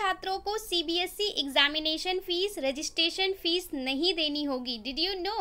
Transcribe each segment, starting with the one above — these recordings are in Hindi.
छात्रों को CBSE examination fees registration fees नहीं देनी होगी did you know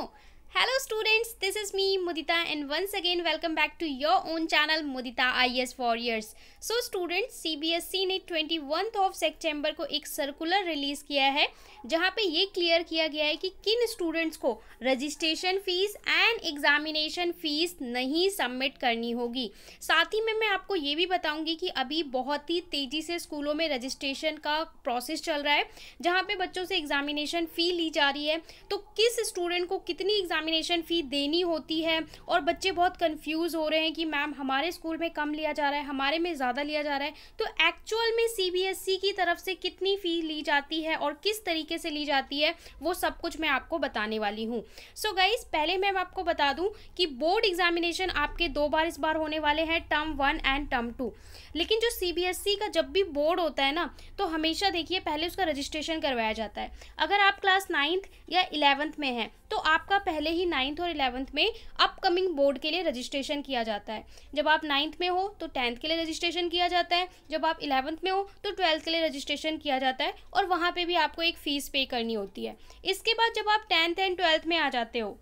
me Mudita and once again welcome back to your own channel Mudita I S for Mudita so students C B S E ने 21th ऑफ सितंबर को एक सर्कुलर रिलीज़ किया है जहां पे ये क्लियर किया गया है कि किन स्टूडेंट्स को registration fees and examination fees नहीं सबमिट करनी होगी साथ ही में मैं आपको ये भी बताऊंगी कि अभी बहुत ही तेज़ी से स्कूलों में रजिस्ट्रेशन का प्रोसेस चल रहा है जहाँ पर बच्चों से एग्जामिनेशन फ़ी ली जा रही है तो किस स्टूडेंट को कितनी एग्जाम एग्जामिनेशन फ़ी देनी होती है और बच्चे बहुत कंफ्यूज हो रहे हैं कि मैम हमारे स्कूल में कम लिया जा रहा है हमारे में ज़्यादा लिया जा रहा है तो एक्चुअल में सी e की तरफ से कितनी फ़ी ली जाती है और किस तरीके से ली जाती है वो सब कुछ मैं आपको बताने वाली हूँ सो गाइज पहले मैं आपको बता दूँ कि बोर्ड एग्जामिनेशन आपके दो बार इस बार होने वाले हैं term one and term two लेकिन जो सी e का जब भी बोर्ड होता है ना तो हमेशा देखिए पहले उसका रजिस्ट्रेशन करवाया जाता है अगर आप क्लास नाइन्थ या इलेवंथ में हैं तो आपका पहले पहले ही नाइन्थ और इलेवंथ में अपकमिंग बोर्ड के लिए रजिस्ट्रेशन किया जाता है जब आप नाइन्थ में हो तो टेंथ के लिए रजिस्ट्रेशन किया जाता है जब आप इलेवंथ में हो तो ट्वेल्थ के लिए रजिस्ट्रेशन किया जाता है और वहाँ पर भी आपको एक फ़ीस पे करनी होती है इसके बाद जब आप टेंथ एंड ट्वेल्थ में आ जाते हो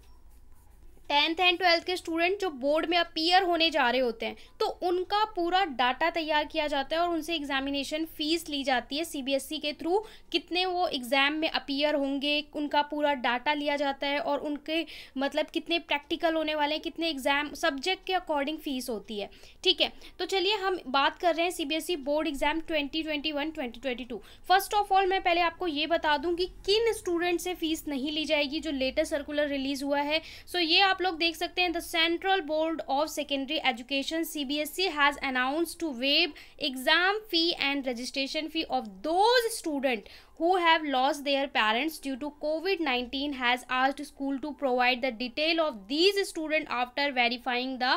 टेंथ एंड ट्वेल्थ के स्टूडेंट जो बोर्ड में अपीयर होने जा रहे होते हैं तो उनका पूरा डाटा तैयार किया जाता है और उनसे एग्जामिनेशन फ़ीस ली जाती है सीबीएसई e के थ्रू कितने वो एग्ज़ाम में अपीयर होंगे उनका पूरा डाटा लिया जाता है और उनके मतलब कितने प्रैक्टिकल होने वाले हैं कितने एग्ज़ाम सब्जेक्ट के अकॉर्डिंग फ़ीस होती है ठीक है तो चलिए हम बात कर रहे हैं C e board exam twenty twenty first of all मैं पहले आपको ये बता दूँ कि किन स्टूडेंट से फ़ीस नहीं ली जाएगी जो लेटेस्ट सर्कुलर रिलीज़ हुआ है सो ये आप आप लोग देख सकते हैं the Central Board of Secondary Education C B S E has announce to waive exam fee and registration fee of those student who have lost their parents due to COVID-19 has asked school to provide the detail of these student after verifying the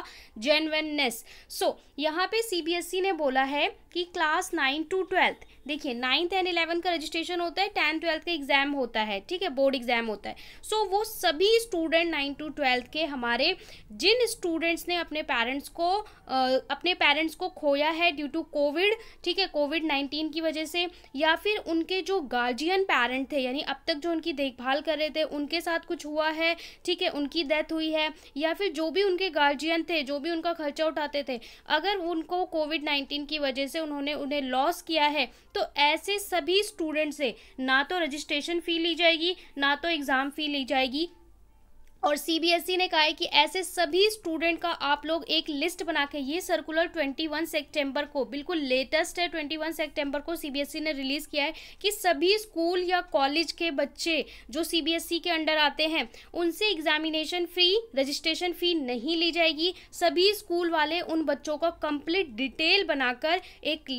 genuineness. So यहाँ पे ई e ने बोला है कि क्लास नाइन टू ट्वेल्थ देखिए नाइन्थ एंड इलेवन का रजिस्ट्रेशन होता है टेन ट्वेल्थ का एग्ज़ाम होता है ठीक है बोर्ड एग्ज़ाम होता है सो so, वो सभी स्टूडेंट नाइन टू ट्वेल्थ के हमारे जिन स्टूडेंट्स ने अपने पेरेंट्स को आ, अपने पेरेंट्स को खोया है ड्यू टू कोविड ठीक है कोविड नाइन्टीन की वजह से या फिर उनके जो गार्जियन पेरेंट थे यानी अब तक जो उनकी देखभाल कर रहे थे उनके साथ कुछ हुआ है ठीक है उनकी डेथ हुई है या फिर जो भी उनके गार्जियन थे जो भी उनका खर्चा उठाते थे अगर उनको कोविड नाइन्टीन की वजह से उन्होंने उन्हें लॉस किया है तो ऐसे सभी स्टूडेंट से ना तो रजिस्ट्रेशन फ़ी ली जाएगी ना तो एग्ज़ाम फ़ी ली जाएगी और सीबीएसई e ने कहा है कि ऐसे सभी स्टूडेंट का आप लोग एक लिस्ट बना के ये सर्कुलर 21 सितंबर को बिल्कुल लेटेस्ट है 21 सितंबर को सीबीएसई e ने रिलीज़ किया है कि सभी स्कूल या कॉलेज के बच्चे जो सीबीएसई e के अंडर आते हैं उनसे एग्जामिनेशन फ़ी रजिस्ट्रेशन फ़ी नहीं ली जाएगी सभी स्कूल वाले उन बच्चों का कंप्लीट डिटेल बनाकर एक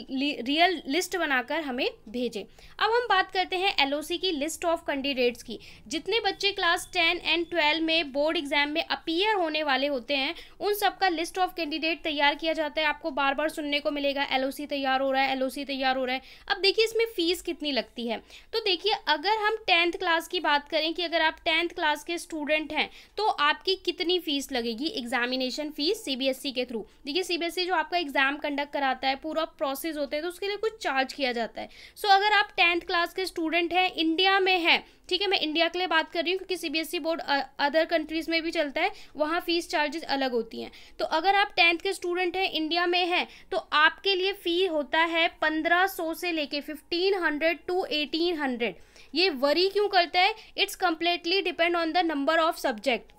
रियल लिस्ट बनाकर हमें भेजें अब हम बात करते हैं एल की लिस्ट ऑफ कैंडिडेट्स की जितने बच्चे क्लास टेन एंड ट्वेल्व में बोर्ड एग्जाम में अपीयर होने वाले होते हैं उन सबका लिस्ट ऑफ कैंडिडेट तैयार किया जाता है आपको बार बार सुनने को मिलेगा एल तैयार हो रहा है एल तैयार हो रहा है अब देखिए इसमें फ़ीस कितनी लगती है तो देखिए अगर हम टेंथ क्लास की बात करें कि अगर आप टेंथ क्लास के स्टूडेंट हैं तो आपकी कितनी फ़ीस लगेगी एग्जामिनेशन फ़ीस सी के थ्रू देखिए सी e जो आपका एग्ज़ाम कंडक्ट कराता है पूरा प्रोसेस होता है तो उसके लिए कुछ चार्ज किया जाता है सो so, अगर आप टेंथ क्लास के स्टूडेंट हैं इंडिया में हैं ठीक है मैं इंडिया के लिए बात कर रही हूँ क्योंकि सीबीएसई बोर्ड अदर कंट्रीज़ में भी चलता है वहाँ फीस चार्जेस अलग होती हैं तो अगर आप टेंथ के स्टूडेंट हैं इंडिया में हैं तो आपके लिए फ़ी होता है पंद्रह सौ से लेके fifteen hundred to eighteen hundred ये वरी क्यों करता है it's completely depend on the number of subject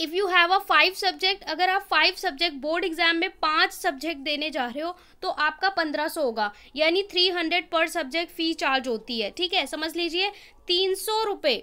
if you have a five subject अगर आप फाइव सब्जेक्ट बोर्ड एग्जाम में पांच सब्जेक्ट देने जा रहे हो तो आपका पंद्रह सौ होगा यानी थ्री हंड्रेड पर सब्जेक्ट फ़ी चार्ज होती है ठीक है समझ लीजिए तीन सौ रुपये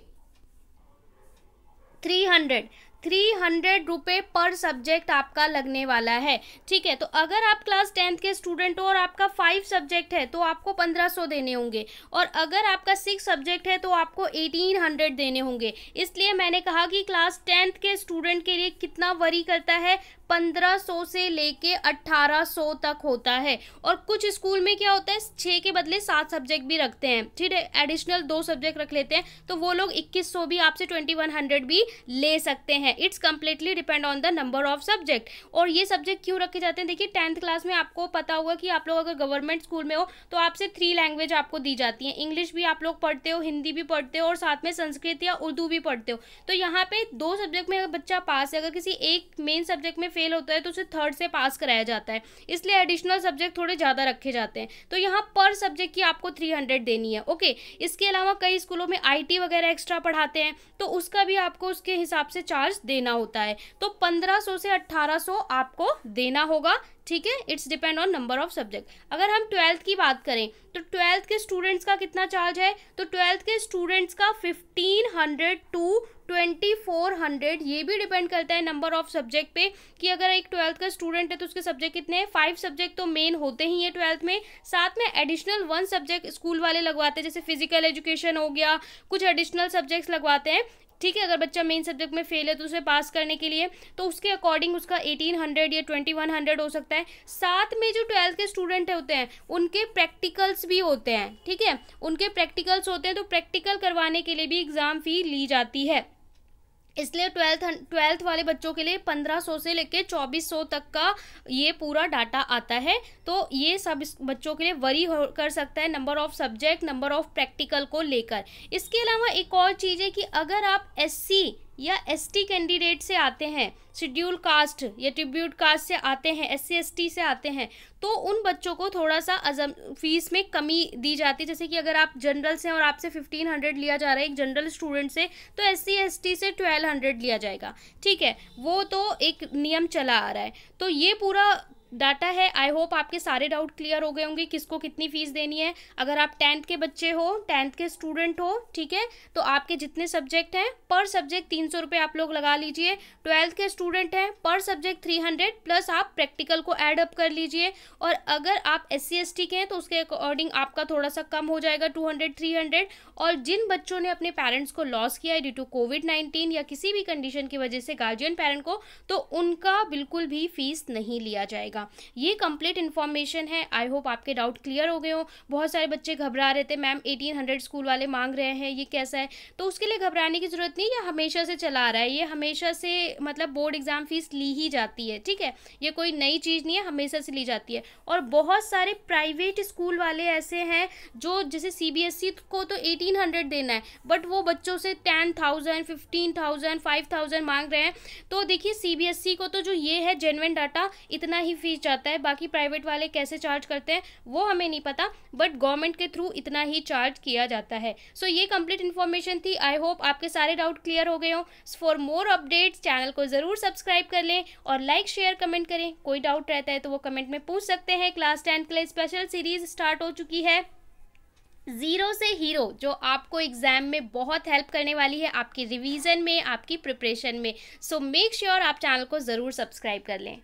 थ्री हंड्रेड थ्री हंड्रेड रुपये पर सब्जेक्ट आपका लगने वाला है ठीक है तो अगर आप क्लास टेंथ के स्टूडेंट हो और आपका फाइव सब्जेक्ट है तो आपको पंद्रह सौ देने होंगे और अगर आपका सिक्स सब्जेक्ट है तो आपको एटीन हंड्रेड देने होंगे इसलिए मैंने कहा कि क्लास टेंथ के स्टूडेंट के लिए कितना वरी करता है पंद्रह सौ से लेके अट्ठारह सौ तक होता है और कुछ स्कूल में क्या होता है छः के बदले सात सब्जेक्ट भी रखते हैं ठीक है एडिशनल दो सब्जेक्ट रख लेते हैं तो वो लोग इक्कीस सौ भी आपसे ट्वेंटी वन हंड्रेड भी ले सकते हैं हैं it's completely depend on the number of subject और ये सब्जेक्ट क्यों रखे जाते हैं देखिए टेंथ क्लास में आपको पता होगा कि आप लोग अगर गवर्नमेंट स्कूल में हो तो आपसे थ्री लैंग्वेज आपको दी जाती है इंग्लिश भी आप लोग पढ़ते हो हिंदी भी पढ़ते हो और साथ में संस्कृत या उर्दू भी पढ़ते हो तो यहाँ पे दो सब्जेक्ट में अगर बच्चा पास है अगर किसी एक मेन सब्जेक्ट में फेल होता है तो उसे थर्ड से पास कराया जाता है इसलिए एडिशनल सब्जेक्ट थोड़े ज़्यादा रखे जाते हैं तो यहाँ पर सब्जेक्ट की आपको थ्री हंड्रेड देनी है ओके इसके अलावा कई स्कूलों में आई वगैरह एक्स्ट्रा पढ़ाते हैं तो उसका भी आपको उसके हिसाब से चार्ज देना होता है तो 1500 से 1800 आपको देना होगा ठीक है it's depend on number of subject अगर हम ट्वेल्थ की बात करें तो ट्वेल्थ के स्टूडेंट्स का कितना चार्ज है तो ट्वेल्थ के स्टूडेंट्स का 1500 हंड्रेड टू ट्वेंटी ये भी डिपेंड करता है नंबर ऑफ सब्जेक्ट पे कि अगर एक ट्वेल्थ का स्टूडेंट है तो उसके सब्जेक्ट कितने हैं फाइव सब्जेक्ट तो मेन होते ही हैं ट्वेल्थ में साथ में एडिशनल वन सब्जेक्ट स्कूल वाले लगवाते हैं जैसे फिजिकल एजुकेशन हो गया कुछ एडिशनल सब्जेक्ट्स लगवाते हैं ठीक है अगर बच्चा मेन सब्जेक्ट में फेल है तो उसे पास करने के लिए तो उसके अकॉर्डिंग उसका एटीन हंड्रेड या ट्वेंटी वन हंड्रेड हो सकता है साथ में जो ट्वेल्थ के स्टूडेंट होते हैं उनके प्रैक्टिकल्स भी होते हैं ठीक है उनके प्रैक्टिकल्स होते हैं तो प्रैक्टिकल करवाने के लिए भी एग्ज़ाम फ़ी ली जाती है इसलिए ट्वेल्थ ट्वेल्थ वाले बच्चों के लिए पंद्रह सौ से लेकर चौबीस सौ तक का ये पूरा डाटा आता है तो ये सब बच्चों के लिए वरी हो कर सकता है number of subject number of practical को लेकर इसके अलावा एक और चीज़ है कि अगर आप एससी या एसटी कैंडिडेट से आते हैं शेड्यूल कास्ट या ट्रिब्यूट कास्ट से आते हैं एस सी से आते हैं तो उन बच्चों को थोड़ा सा अजम फीस में कमी दी जाती है जैसे कि अगर आप जनरल से और आपसे फिफ्टीन हंड्रेड लिया जा रहा है एक जनरल स्टूडेंट से तो एस सी से ट्वेल्व हंड्रेड लिया जाएगा ठीक है वो तो एक नियम चला आ रहा है तो ये पूरा डाटा है आई होप आपके सारे डाउट क्लियर हो गए होंगे किसको कितनी फ़ीस देनी है अगर आप टेंथ के बच्चे हो टेंथ के स्टूडेंट हो ठीक है तो आपके जितने सब्जेक्ट हैं पर सब्जेक्ट तीन सौ रुपये आप लोग लगा लीजिए ट्वेल्थ के स्टूडेंट हैं पर सब्जेक्ट थ्री हंड्रेड प्लस आप प्रैक्टिकल को एड अप कर लीजिए और अगर आप एस सी के हैं तो उसके अकॉर्डिंग आपका थोड़ा सा कम हो जाएगा टू हंड्रेड थ्री हंड्रेड और जिन बच्चों ने अपने पेरेंट्स को लॉस किया है ड्यू टू कोविड नाइन्टीन या किसी भी कंडीशन की वजह से गार्जियन पेरेंट को तो उनका बिल्कुल भी फीस नहीं लिया जाएगा जाएगा ये कंप्लीट इन्फॉर्मेशन है आई होप आपके डाउट क्लियर हो गए हो बहुत सारे बच्चे घबरा रहे थे मैम एटीन हंड्रेड स्कूल वाले मांग रहे हैं ये कैसा है तो उसके लिए घबराने की ज़रूरत नहीं ये हमेशा से चला रहा है ये हमेशा से मतलब बोर्ड एग्ज़ाम फ़ीस ली ही जाती है ठीक है ये कोई नई चीज़ नहीं है हमेशा से ली जाती है और बहुत सारे प्राइवेट स्कूल वाले ऐसे हैं जो जैसे सी e को तो एटीन हंड्रेड देना है बट वो बच्चों से ten thousand fifteen thousand five thousand मांग रहे हैं तो देखिए सी e को तो जो ये है जेनवन डाटा इतना ही फीस फीस जाता है बाकी प्राइवेट वाले कैसे चार्ज करते हैं वो हमें नहीं पता बट गवर्नमेंट के थ्रू इतना ही चार्ज किया जाता है सो so, ये कंप्लीट इन्फॉर्मेशन थी आई होप आपके सारे डाउट क्लियर हो गए हों फॉर मोर अपडेट्स चैनल को ज़रूर सब्सक्राइब कर लें और लाइक शेयर कमेंट करें कोई डाउट रहता है तो वो कमेंट में पूछ सकते हैं क्लास टेंथ के लिए स्पेशल सीरीज स्टार्ट हो चुकी है ज़ीरो से हीरो जो आपको एग्ज़ाम में बहुत हेल्प करने वाली है आपकी रिवीजन में आपकी प्रिपरेशन में सो मेक श्योर आप चैनल को ज़रूर सब्सक्राइब कर लें